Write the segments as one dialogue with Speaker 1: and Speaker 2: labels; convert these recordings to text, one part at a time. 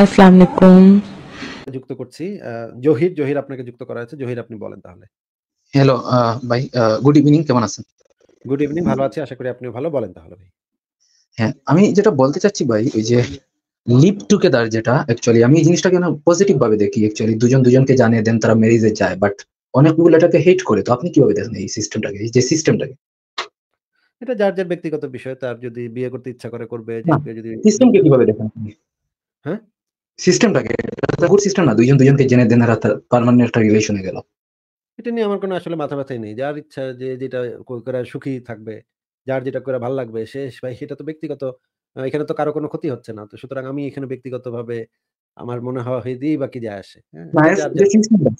Speaker 1: আসসালামু আলাইকুম
Speaker 2: যুক্ত করছি জহির জহির আপনাকে যুক্ত করা হয়েছে জহির আপনি বলেন তাহলে
Speaker 1: হ্যালো ভাই গুড ইভিনিং কেমন আছেন
Speaker 2: গুড ইভিনিং ভালো আছি আশা করি আপনিও ভালো বলেন তাহলে ভাই
Speaker 1: হ্যাঁ আমি যেটা বলতে চাচ্ছি ভাই ওই যে লিভ টুগেদার যেটা অ্যাকচুয়ালি আমি এই জিনিসটাকে না পজিটিভ ভাবে দেখি অ্যাকচুয়ালি দুজন দুজনকে জানিয়ে দেন তারা ম্যারেজে যায় বাট অনেকগুলো এটাকে হেট করে তো আপনি কিভাবে দেখেন এই সিস্টেমটাকে এই যে সিস্টেমটাকে
Speaker 2: এটা যার যার ব্যক্তিগত বিষয় তার যদি বিয়ে করতে ইচ্ছা করে করবে যদি সিস্টেমকে কিভাবে
Speaker 1: দেখেন হ্যাঁ সিস্টেমটাকে গুড সিস্টেম না দুইজন দুইজনকে জেনে দেন আর একটা গেল
Speaker 2: এটা নিয়ে আমার কোনো আসলে মাথা ব্যথাই নেই যার ইচ্ছা যে যেটা করে সুখী থাকবে যার যেটা করে ভালো লাগবে সে ভাই সেটা তো ব্যক্তিগত এখানে তো কারো কোনো ক্ষতি হচ্ছে না তো সুতরাং আমি এখানে ব্যক্তিগতভাবে আমার মনে হওয়া হয়ে দিই বাকি যায় আসে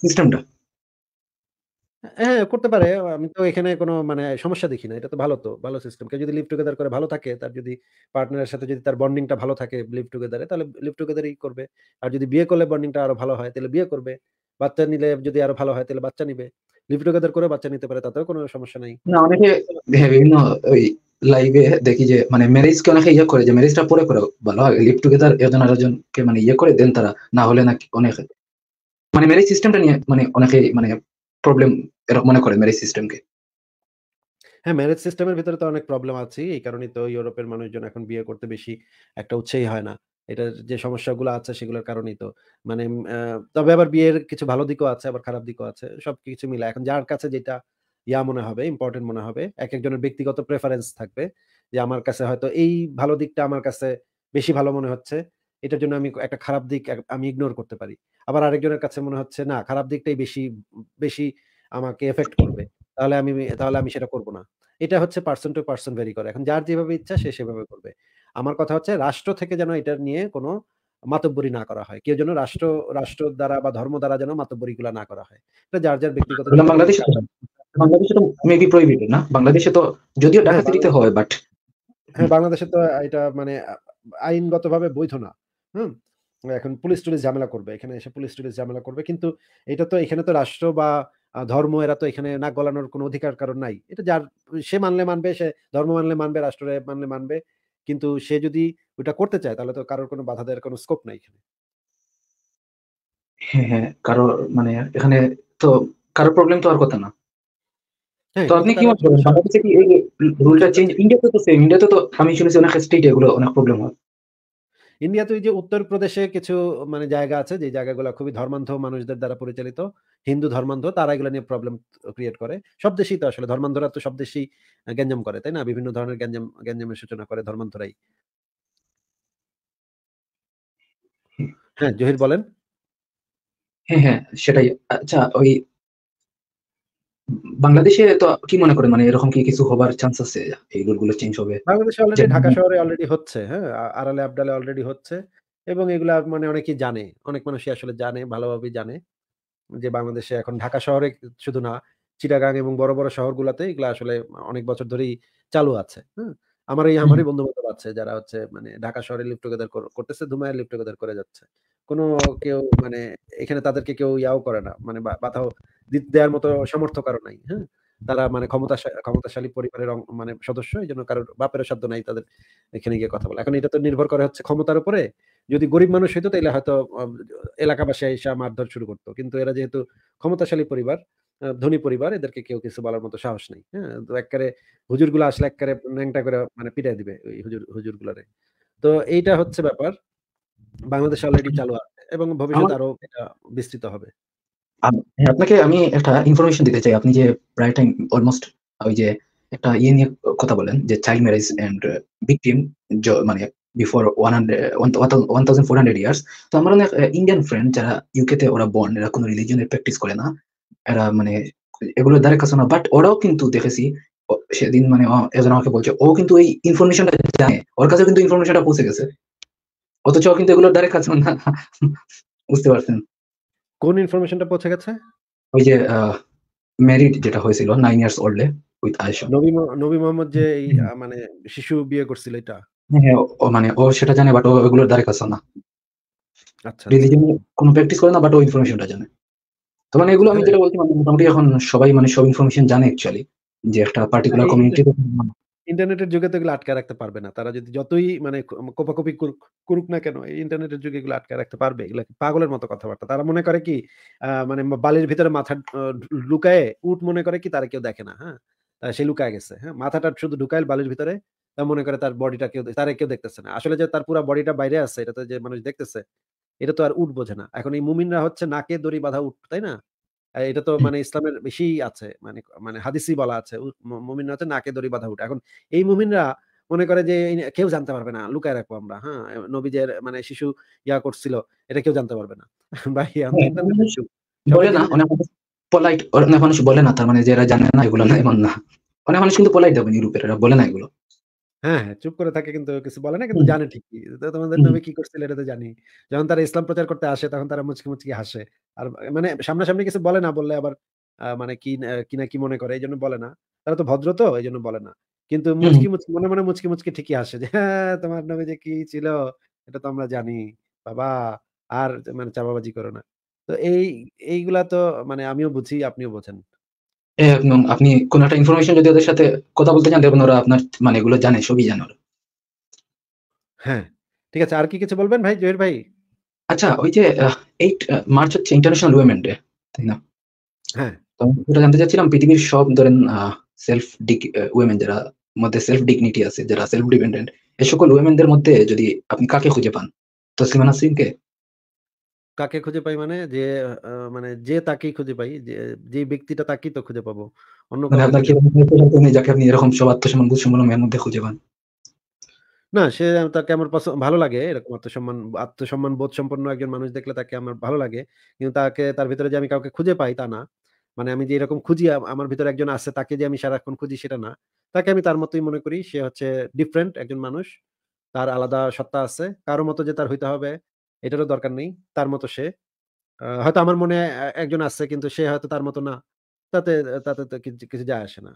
Speaker 2: সিস্টেমটা হ্যাঁ, হ্যাঁ, করতে পারে। আমি তো এখানে কোনো মানে সমস্যা দেখি না। এটা তো ভালো তো। ভালো সিস্টেম। কেউ যদি লিভ টুগেদার করে ভালো থাকে, তার যদি পার্টনারের সাথে যদি তার বন্ডিংটা টা ভালো থাকে লিভ টুগেদারে এ তাহলে লিভ টুগেদারই করবে। আর যদি বিয়ে করলে বন্ডিং টা আরো ভালো হয় তাহলে বিয়ে করবে। বাচ্চা নিলে যদি আরো ভালো হয় তাহলে বাচ্চা নিবে। লিভ টুগেদার করে বাচ্চা নিতে পারে তাতেও কোনো সমস্যা নাই।
Speaker 1: না অনেকে বিভিন্ন ওই লাইভে দেখি যে মানে ম্যারেজ কে অনেকে ইয়ে করে যে ম্যারেজটা পরে করে ভালো হয়। লিভ টুগেদার একজন কে মানে ইয়ে করে দেন তারা। না হলে নাকি অনেক মানে ম্যারেজ সিস্টেমটা নিয়ে মানে অনেকে মানে প্রবলেম এরকম মনে করে ম্যারেজ সিস্টেমকে
Speaker 2: হ্যাঁ ম্যারেজ সিস্টেমের ভিতরে তো অনেক প্রবলেম আছে এই কারণে তো ইউরোপের মানুষজন এখন বিয়ে করতে বেশি একটা উৎসাহী হয় না এটার যে সমস্যাগুলো আছে সেগুলোর কারণেই তো মানে তবে আবার বিয়ের কিছু ভালো দিকও আছে আবার খারাপ দিকও আছে সব কিছু মিলে এখন যার কাছে যেটা ইয়া মনে হবে ইম্পর্টেন্ট মনে হবে এক একজনের ব্যক্তিগত প্রেফারেন্স থাকবে যে আমার কাছে হয়তো এই ভালো দিকটা আমার কাছে বেশি ভালো মনে হচ্ছে এটার জন্য আমি একটা খারাপ দিক আমি ইগনোর করতে পারি আবার আরেকজনের কাছে মনে হচ্ছে না খারাপ দিকটাই বেশি বেশি আমাকে এফেক্ট করবে তাহলে আমি তাহলে আমি সেটা করব না এটা হচ্ছে পার্সন টু পার্সন ভেরি করে এখন যার যেভাবে ইচ্ছা সে সেভাবে করবে আমার কথা হচ্ছে রাষ্ট্র থেকে যেন এটা নিয়ে কোনো মাতব্বরি না করা হয় কেউ যেন রাষ্ট্র রাষ্ট্র দ্বারা বা ধর্ম দ্বারা যেন মাতব্বরি গুলা না করা হয় এটা যার যার ব্যক্তিগত বাংলাদেশে
Speaker 1: বাংলাদেশে তো মেবি প্রহিবিটেড না বাংলাদেশে তো যদিও ডাকাতিতে হ্যাঁ, হয়
Speaker 2: বাট হ্যাঁ বাংলাদেশে তো এটা মানে আইনগতভাবে বৈধ না হুম এখন পুলিশ টুলিশ ঝামেলা করবে এখানে এসে পুলিশ টুলিশ ঝামেলা করবে কিন্তু এটা তো এখানে তো রাষ্ট্র বা ধর্ম এরা তো এখানে নাক গলানোর কোনো অধিকার কারণ নাই এটা যার সে মানলে মানবে সে ধর্ম মানলে মানবে রাষ্ট্রে মানলে মানবে কিন্তু সে যদি ওটা করতে চায় তাহলে তো কারোর কোনো বাধা দেওয়ার কোনো স্কোপ নাই এখানে
Speaker 1: হ্যাঁ, হ্যাঁ কারো মানে এখানে তো কারো প্রবলেম তো আর কথা না হ্যাঁ, তো আপনি কি মনে করেন বাংলাদেশে কি এই রুলটা চেঞ্জ ইন্ডিয়াতে তো সেম ইন্ডিয়াতে তো আমি শুনেছি অনেক স্টেটে এগুলো অনেক প্রবলেম হয়
Speaker 2: ইন্ডিয়াতে ওই যে উত্তরপ্রদেশে কিছু মানে জায়গা আছে যে জায়গাগুলো খুবই ধর্মান্ধ মানুষদের দ্বারা পরিচালিত হিন্দু ধর্মান্ধ তারা এগুলো নিয়ে প্রবলেম ক্রিয়েট করে সব দেশেই তো আসলে ধর্মান্ধরা তো সব দেশেই গ্যাঞ্জাম করে তাই না বিভিন্ন ধরনের গ্যাঞ্জাম গ্যাঞ্জামের সূচনা করে ধর্মান্ধরাই হ্যাঁ জহির বলেন
Speaker 1: হ্যাঁ হ্যাঁ সেটাই আচ্ছা ওই বাংলাদেশে তো কি মনে করেন মানে এরকম কি কিছু হবার চান্স আছে এই রুলগুলো চেঞ্জ হবে
Speaker 2: বাংলাদেশে অলরেডি ঢাকা শহরে অলরেডি হচ্ছে হ্যাঁ আড়ালে আবডালে অলরেডি হচ্ছে এবং এগুলা মানে অনেকেই জানে অনেক মানুষই আসলে জানে ভালোভাবে জানে যে বাংলাদেশে এখন ঢাকা শহরে শুধু না চিটাগাং এবং বড় বড় শহরগুলোতে এগুলো আসলে অনেক বছর ধরেই চালু আছে হ্যাঁ আমার এই আমারই বন্ধু বান্ধব আছে যারা হচ্ছে মানে ঢাকা শহরে লিভ টুগেদার করতেছে ধুমায় লিভ টুগেদার করে যাচ্ছে কোনো কেউ মানে এখানে তাদেরকে কেউ ইয়াও করে না মানে বাধাও দেওয়ার মতো সমর্থ কারো নাই হ্যাঁ তারা মানে ক্ষমতা ক্ষমতাশালী পরিবারের মানে সদস্য এই জন্য কারোর বাপের সাধ্য নাই তাদের এখানে গিয়ে কথা বলে এখন এটা তো নির্ভর করে হচ্ছে ক্ষমতার উপরে যদি গরিব মানুষ হইতো তাহলে হয়তো এলাকাবাসী এসে মারধর শুরু করতো কিন্তু এরা যেহেতু ক্ষমতাশালী পরিবার ধনী পরিবার এদেরকে কেউ কিছু বলার মতো সাহস নেই হ্যাঁ তো হুজুর গুলো আসলে এককারে ন্যাংটা করে মানে পিটাই দিবে ওই হুজুর হুজুর হুজুরগুলোরে তো এইটা হচ্ছে ব্যাপার বাংলাদেশ অলরেডি চালু আছে এবং ভবিষ্যতে আরো এটা বিস্তৃত হবে হ্যাঁ, আপনাকে আমি একটা
Speaker 1: ইনফরমেশন দিতে চাই আপনি যে প্রায় টাইম অলমোস্ট ওই যে একটা ইয়ে নিয়ে কথা বলেন যে চাইল্ড ম্যারেজ এন্ড ভিকটিম মানে before one hundred one years তো আমার অনেক ইন্ডিয়ান ফ্রেন্ড যারা ইউকেতে ওরা বর্ন এরা কোনো রিলিজনের প্র্যাকটিস করে না এরা মানে এগুলো দ্বারা কাছে না বাট ওরাও কিন্তু দেখেছি সেদিন মানে একজন আমাকে বলছে ও কিন্তু এই ইনফরমেশনটা জানে ওর কাছে কিন্তু ইনফরমেশনটা পৌঁছে গেছে অথচ কিন্তু এগুলোর দ্বারা কাছে না বুঝতে পারছেন
Speaker 2: কোন ইনফরমেশনটা পৌঁছে গেছে
Speaker 1: ওই যে ম্যারিড যেটা হয়েছিল নাইন ইয়ার্স ওল্ডে
Speaker 2: উইথ আয়েশা নবী নবী মোহাম্মদ যে মানে শিশু বিয়ে করছিল এটা
Speaker 1: হ্যাঁ, হ্যাঁ ও মানে ও সেটা জানে বাট ও এগুলোর দ্বারা কাছে না আচ্ছা রিলিজিয়ন কোনো প্র্যাকটিস করে না বাট ও ইনফরমেশনটা জানে তো মানে এগুলো আমি হ্যাঁ। যেটা
Speaker 2: বলছি মোটামুটি
Speaker 1: এখন সবাই মানে সব ইনফরমেশন জানে অ্যাকচুয়ালি যে একটা পার্টিকুলার কমিউনিটি
Speaker 2: ইন্টারনেটের যুগে তো এগুলো আটকে রাখতে পারবে না তারা যদি যতই মানে কোপাকপি করুক না কেন ইন্টারনেটের যুগে এগুলো আটকে রাখতে পারবে এগুলো পাগলের মতো কথাবার্তা তারা মনে করে কি মানে বালির ভিতরে মাথা লুকায়ে উঠ মনে করে কি তারা কেউ দেখে না হ্যাঁ সে লুকায় গেছে হ্যাঁ মাথাটা শুধু ঢুকায় বালির ভিতরে তা মনে করে তার বডিটা কেউ তারা কেউ দেখতেছে না আসলে যে তার পুরো বডিটা বাইরে আছে এটা তো যে মানুষ দেখতেছে এটা তো আর উট বোঝে না এখন এই মুমিনরা হচ্ছে নাকে দড়ি বাঁধা উট তাই না এটা তো মানে ইসলামের বেশি আছে মানে মানে হাদিসি বলা আছে মুমিনরা হচ্ছে নাকে দড়ি বাঁধা উট এখন এই মুমিনরা মনে করে যে কেউ জানতে পারবে না লুকায় রাখবো আমরা হ্যাঁ নবীজের মানে শিশু ইয়া করছিল এটা কেউ জানতে পারবে না ভাই মানে বলে না পোলাইট
Speaker 1: অনেক মানুষ বলে না তার মানে যারা জানে না এগুলো না এমন না অনেক মানুষ কিন্তু পোলাইট দেবেন ইউরোপের বলে না এগুলো
Speaker 2: হ্যাঁ, হ্যাঁ, চুপ করে থাকে কিন্তু কিছু বলে না কিন্তু জানে ঠিকই। তোমাদের হুম। নবী কি করছিল এটা তো জানি। যখন তারা ইসলাম প্রচার করতে আসে তখন তারা মুচকি, মুচকি হাসে। আর মানে সামনাসামনি কিছু বলে না, বললে আবার মানে কি না কি না কি মনে করে এই জন্য বলে না। তারা তো ভদ্র তো এই জন্য বলে না। কিন্তু মুচকি, মুচকি মনে, মনে মুচকি, মুচকি ঠিকই হাসে যে হ্যাঁ, হ্যাঁ তোমার নবী যে কি ছিল এটা তো আমরা জানি। বাবা আর মানে চাপাবাজি করো না। তো এই এইগুলা তো মানে আমিও বুঝি, আপনিও বোঝেন।
Speaker 1: আপনি কোন একটা ইনফরমেশন যদি ওদের সাথে কথা বলতে চান দেখবেন ওরা আপনার মানে এগুলো জানে সবই জানে ওরা
Speaker 2: হ্যাঁ ঠিক আছে আর কি কিছু বলবেন ভাই জহির ভাই
Speaker 1: আচ্ছা ওই যে এইট মার্চ হচ্ছে ইন্টারন্যাশনাল উইমেন ডে
Speaker 2: তাই না হ্যাঁ
Speaker 1: তো ওটা জানতে চাচ্ছিলাম পৃথিবীর সব ধরেন সেলফ উইমেন যারা মধ্যে সেলফ ডিগনিটি আছে যারা সেলফ ডিপেন্ডেন্ট এই সকল উইমেনদের মধ্যে যদি আপনি কাকে খুঁজে পান তসলিমা নাসরিনকে
Speaker 2: কাকে খুঁজে পাই মানে যে মানে যে তাকেই খুঁজে পাই যে ব্যক্তিটা তাকেই তো খুঁজে পাবো অন্য মানে যাকে আপনি এরকম সব
Speaker 1: আত্মসম্মান সম্মান এর মধ্যে খুঁজে পান
Speaker 2: না সে তাকে আমার ভালো লাগে এরকম আত্মসম্মান আত্মসম্মান বোধ সম্পন্ন একজন মানুষ দেখলে তাকে আমার ভালো লাগে কিন্তু তাকে তার ভিতরে যে আমি কাউকে খুঁজে পাই তা না মানে আমি যে এরকম খুঁজি আমার ভিতরে একজন আছে তাকে যে আমি সারাক্ষণ খুঁজি সেটা না তাকে আমি তার মতোই মনে করি সে হচ্ছে ডিফারেন্ট একজন মানুষ তার আলাদা সত্তা আছে কারো মতো যে তার হইতে হবে এটারও দরকার নেই তার মতো সে হয়তো আমার মনে একজন আছে কিন্তু সে হয়তো তার মতো না তাতে তাতে কিছু যায় আসে না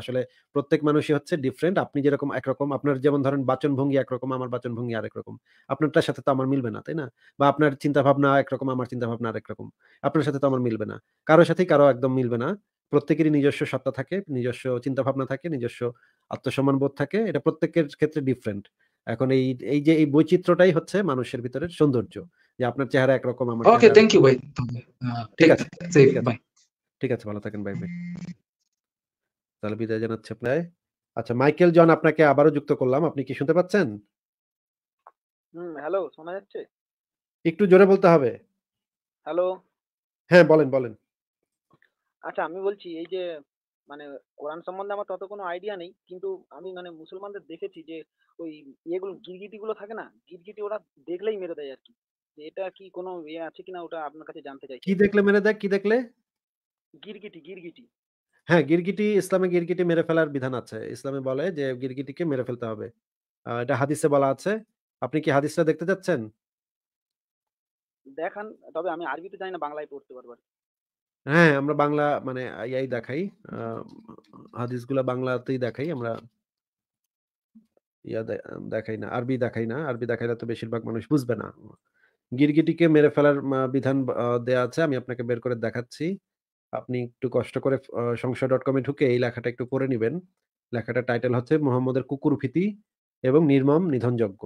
Speaker 2: আসলে প্রত্যেক মানুষই হচ্ছে ডিফারেন্ট আপনি যেরকম একরকম আপনার যেমন ধরেন বাচনভঙ্গি একরকম আমার বাচনভঙ্গি আরেক রকম আপনারটার সাথে তো আমার মিলবে না তাই না বা আপনার চিন্তা ভাবনা একরকম আমার চিন্তা ভাবনা আরেক রকম আপনার সাথে তো আমার মিলবে না কারোর সাথেই কারো একদম মিলবে না প্রত্যেকেরই নিজস্ব সত্তা থাকে নিজস্ব চিন্তা ভাবনা থাকে নিজস্ব আত্মসম্মান বোধ থাকে এটা প্রত্যেকের ক্ষেত্রে ডিফারেন্ট এখন এই এই যে এই বৈচিত্র্যটাই হচ্ছে মানুষের ভিতরে সৌন্দর্য যে আপনার চেহারা একরকম আমার ওকে থ্যাংক ইউ ভাই ঠিক আছে ঠিক আছে ভালো থাকেন ভাই ভাই তাহলে বিদায় জানাচ্ছি আপনার আচ্ছা মাইকেল জন আপনাকে আবারও যুক্ত করলাম আপনি কি শুনতে পাচ্ছেন হুম হ্যালো শোনা যাচ্ছে একটু জোরে বলতে হবে হ্যালো হ্যাঁ বলেন বলেন আচ্ছা আমি বলছি এই যে মানে কোরআন সম্বন্ধে আমার তত কোনো আইডিয়া নেই কিন্তু আমি মানে মুসলমানদের দেখেছি যে ওই ইয়েগুলো গুলো থাকে না গিরগিটি ওরা দেখলেই মেরে দেয় আর কি এটা কি কোনো ইয়ে আছে কিনা ওটা আপনার কাছে জানতে চাই কি দেখলে মেরে দেয় কি দেখলে গিরগিটি গিরগিটি হ্যাঁ গিরগিটি ইসলামে গিরগিটি মেরে ফেলার বিধান আছে ইসলামে বলে যে গিরগিটিকে মেরে ফেলতে হবে এটা হাদিসে বলা আছে আপনি কি হাদিসটা দেখতে যাচ্ছেন দেখান তবে আমি আরবিতে জানি না বাংলায় পড়তে পারবো হ্যাঁ, আমরা বাংলা মানে ইয়াই দেখাই। হাদিসগুলো হাদিসগুলা বাংলাতেই দেখাই আমরা। ইয়া দেখাই না। আরবি দেখাই না। আরবি দেখাইলে তো বেশিরভাগ মানুষ বুঝবে না। গিরগিটিকে মেরে ফেলার বিধান দেয়া আছে। আমি আপনাকে বের করে দেখাচ্ছি। আপনি একটু কষ্ট করে আ ডট এ ঢুকে এই লেখাটা একটু করে নিবেন। লেখাটা টাইটেল হচ্ছে কুকুর ভীতি এবং নির্মম নিধনযজ্ঞ।'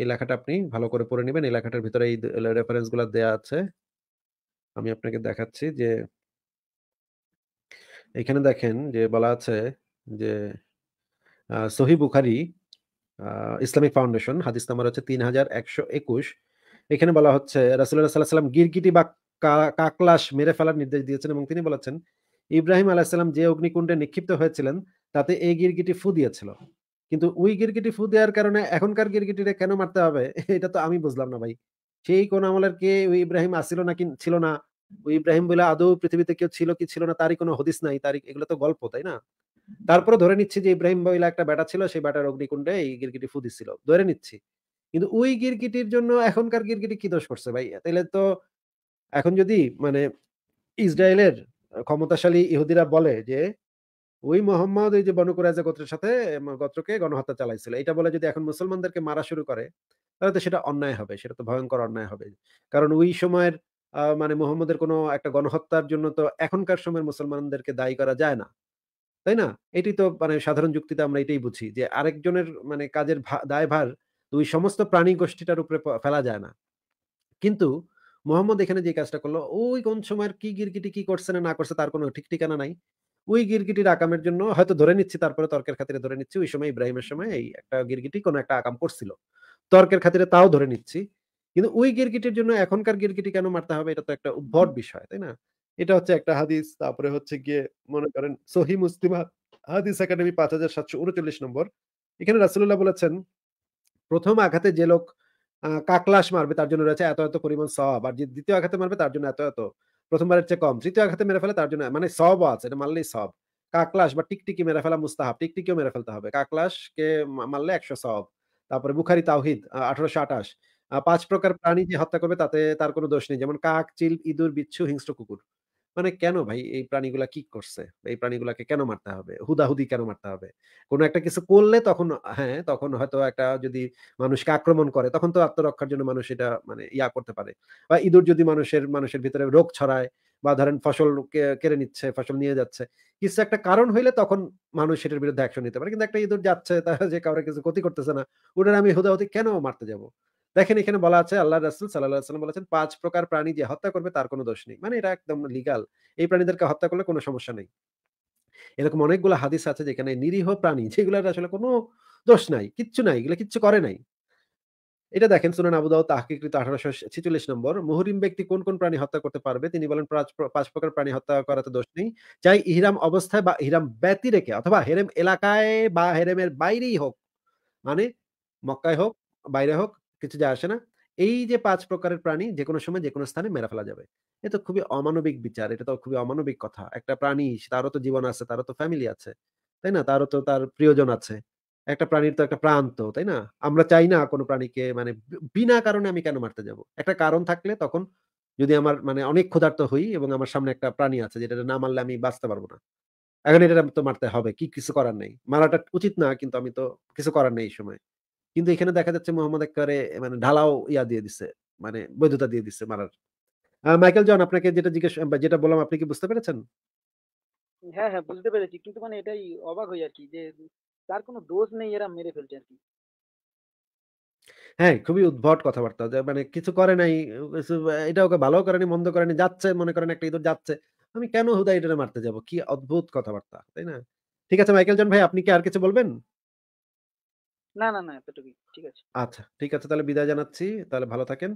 Speaker 2: এই লেখাটা আপনি ভালো করে পড়ে নেবেন এই লেখাটার ভিতরে এই রেফারেন্সগুলো রেফারেন্সগুলা দেয়া আছে। আমি আপনাকে দেখাচ্ছি যে এখানে দেখেন যে বলা আছে যে সহি বুখারি ইসলামিক ফাউন্ডেশন হাদিস নাম্বার হচ্ছে তিন হাজার একশো একুশ এখানে বলা হচ্ছে রাসুল্লাহ সাল্লাহ সাল্লাম গিরগিটি বা কাকলাস মেরে ফেলার নির্দেশ দিয়েছেন এবং তিনি বলেছেন ইব্রাহিম আলাহিসাল্লাম যে অগ্নিকুণ্ডে নিক্ষিপ্ত হয়েছিলেন তাতে এই গিরগিটি ফু দিয়েছিল কিন্তু ওই গিরগিটি ফু দেওয়ার কারণে এখনকার গিরগিটিটা কেন মারতে হবে এটা তো আমি বুঝলাম না ভাই সেই কোন আমলের কে ওই ইব্রাহিম আসিল না ছিল না ইব্রাহিম বলে আদৌ পৃথিবীতে কেউ ছিল কি ছিল না তারই কোনো হদিস নাই তারই এগুলো তো গল্প তাই না তারপরে ধরে নিচ্ছি যে ইব্রাহিম বইলা একটা বেটা ছিল সেই বেটার অগ্নিকুণ্ডে এই গিরগিটি ফুদিস ছিল ধরে নিচ্ছি কিন্তু ওই গিরগিটির জন্য এখনকার গিরগিটি কি দোষ করছে ভাই তাহলে তো এখন যদি মানে ইসরায়েলের ক্ষমতাশালী ইহুদিরা বলে যে ওই মোহাম্মদ ওই যে বনকুরাজা গোত্রের সাথে গোত্রকে গণহত্যা চালাইছিল এটা বলে যদি এখন মুসলমানদেরকে মারা শুরু করে তাহলে তো সেটা অন্যায় হবে সেটা তো ভয়ঙ্কর অন্যায় হবে কারণ ওই সময়ের মানে মোহাম্মদের কোনো একটা গণহত্যার জন্য তো এখনকার সময়ের মুসলমানদেরকে দায়ী করা যায় না তাই না এটি তো মানে সাধারণ যুক্তিতে আমরা এটাই বুঝি যে আরেকজনের মানে কাজের দায়ভার দুই সমস্ত প্রাণী গোষ্ঠীটার উপরে ফেলা যায় না কিন্তু মোহাম্মদ এখানে যে কাজটা করলো ওই কোন সময়ের কি গিরগিটি কি করছে না না করছে তার কোনো ঠিক ঠিকানা নাই ওই গিরগিটির আকামের জন্য হয়তো ধরে নিচ্ছি তারপরে তর্কের খাতিরে ধরে নিচ্ছি ওই সময় ইব্রাহিমের সময় এই একটা গিরগিটি কোনো একটা আকাম করছিল তর্কের খাতিরে তাও ধরে নিচ্ছি কিন্তু ওই গিরগিটির জন্য এখনকার গিরগিটি কেন মারতে হবে এটা তো একটা উদ্ভট বিষয় তাই না এটা হচ্ছে একটা হাদিস তারপরে হচ্ছে গিয়ে মনে করেন সহি মুস্তিমা হাদিস একাডেমি পাঁচ হাজার সাতশো উনচল্লিশ নম্বর এখানে রাসুল্লাহ বলেছেন প্রথম আঘাতে যে লোক কাকলাশ মারবে তার জন্য রয়েছে এত এত পরিমাণ সব আর যে দ্বিতীয় আঘাতে মারবে তার জন্য এত এত প্রথমবারের চেয়ে কম তৃতীয় আঘাতে মেরে ফেলে তার জন্য মানে সবও আছে এটা মারলেই সব কাকলাশ বা টিকটিকি মেরে ফেলা মুস্তাহাব টিকটিকিও মেরে ফেলতে হবে কাকলাশকে মারলে একশো সব তারপরে বুখারি তাওহিদ আঠারোশো আঠাশ পাঁচ প্রকার প্রাণী যে হত্যা করবে তাতে তার কোনো দোষ নেই যেমন কাক চিল ইঁদুর বিচ্ছু হিংস্র কুকুর মানে কেন ভাই এই প্রাণীগুলা কি করছে এই প্রাণীগুলাকে কেন মারতে হবে হুদাহুদি কেন মারতে হবে কোনো একটা কিছু করলে তখন হ্যাঁ তখন হয়তো একটা যদি মানুষকে আক্রমণ করে তখন তো আত্মরক্ষার জন্য মানুষ এটা মানে ইয়া করতে পারে বা ইঁদুর যদি মানুষের মানুষের ভিতরে রোগ ছড়ায় বা ধরেন ফসল কেড়ে নিচ্ছে ফসল নিয়ে যাচ্ছে কিছু একটা কারণ হইলে তখন মানুষ সেটার বিরুদ্ধে অ্যাকশন নিতে পারে কিন্তু একটা ইঁদুর যাচ্ছে তারা যে কারোর কিছু ক্ষতি করতেছে না ওটার আমি হুদাহুদি কেন মারতে যাবো দেখেন এখানে বলা আছে আল্লাহ রাসুল সাল্লাহ সাল্লাম বলেছেন পাঁচ প্রকার প্রাণী যে হত্যা করবে তার কোনো দোষ নেই মানে এটা একদম লিগাল এই প্রাণীদেরকে হত্যা করলে কোনো সমস্যা নেই এরকম অনেকগুলো হাদিস আছে যেখানে নিরীহ প্রাণী যেগুলোর আসলে কোনো দোষ নাই কিচ্ছু নাই এগুলো কিচ্ছু করে নাই এটা দেখেন সুনান আবুদাও তাহকিকৃত আঠারোশো ছেচল্লিশ নম্বর মুহরিম ব্যক্তি কোন কোন প্রাণী হত্যা করতে পারবে তিনি বলেন পাঁচ প্রকার প্রাণী হত্যা করাতে দোষ নেই চাই ইহিরাম অবস্থায় বা ইহিরাম ব্যতি রেখে অথবা হেরেম এলাকায় বা হেরেমের বাইরেই হোক মানে মক্কায় হোক বাইরে হোক কিছু যায় আসে না এই যে পাঁচ প্রকারের প্রাণী যে কোনো সময় যে কোনো স্থানে মেরে ফেলা যাবে এ তো খুবই অমানবিক বিচার এটা তো খুবই অমানবিক কথা একটা প্রাণী তারও তো জীবন আছে তারও তো ফ্যামিলি আছে তাই না তারও তো তার প্রিয়জন আছে একটা প্রাণীর তো একটা প্রাণ তো তাই না আমরা চাই না কোনো প্রাণীকে মানে বিনা কারণে আমি কেন মারতে যাব একটা কারণ থাকলে তখন যদি আমার মানে অনেক ক্ষুধার্ত হই এবং আমার সামনে একটা প্রাণী আছে যেটা না মারলে আমি বাঁচতে পারবো না এখন এটা তো মারতে হবে কি কিছু করার নেই মারাটা উচিত না কিন্তু আমি তো কিছু করার নেই এই সময় কিন্তু এখানে দেখা যাচ্ছে মোহাম্মদ একবারে মানে ঢালাও ইয়া দিয়ে দিছে মানে বৈধতা দিয়ে দিছে মারার মাইকেল জন আপনাকে যেটা জিজ্ঞেস যেটা বললাম আপনি কি বুঝতে পেরেছেন হ্যাঁ হ্যাঁ বুঝতে পেরেছি কিন্তু মানে এটাই অবাক হই আর কি যে তার কোনো দোষ নেই এরা মেরে ফেলছে আর কি হ্যাঁ খুবই উদ্ভট কথাবার্তা মানে কিছু করে নাই এটা ওকে ভালো করেনি মন্দ করেনি যাচ্ছে মনে করেন একটা ইঁদুর যাচ্ছে আমি কেন হুদা এটা মারতে যাব কি অদ্ভুত কথাবার্তা তাই না ঠিক আছে মাইকেল জন ভাই আপনি কি আর কিছু বলবেন
Speaker 1: না, না, না এতটুকুই। ঠিক আছে।
Speaker 2: আচ্ছা, ঠিক আছে তাহলে বিদায় জানাচ্ছি। তাহলে ভালো থাকেন।